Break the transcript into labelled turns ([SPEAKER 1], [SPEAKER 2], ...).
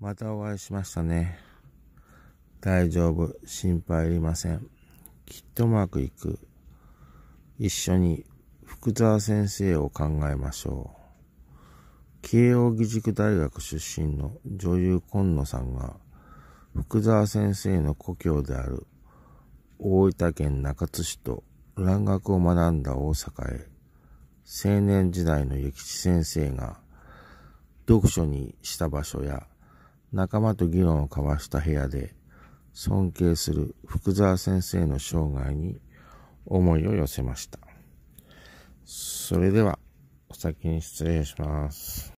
[SPEAKER 1] またお会いしましたね。大丈夫。心配いりません。きっとうまくいく。一緒に福沢先生を考えましょう。慶應義塾大学出身の女優今野さんが、福沢先生の故郷である大分県中津市と蘭学を学んだ大阪へ、青年時代の諭吉先生が読書にした場所や仲間と議論を交わした部屋で、尊敬する福沢先生の生涯に思いを寄せました。それでは、お先に失礼します。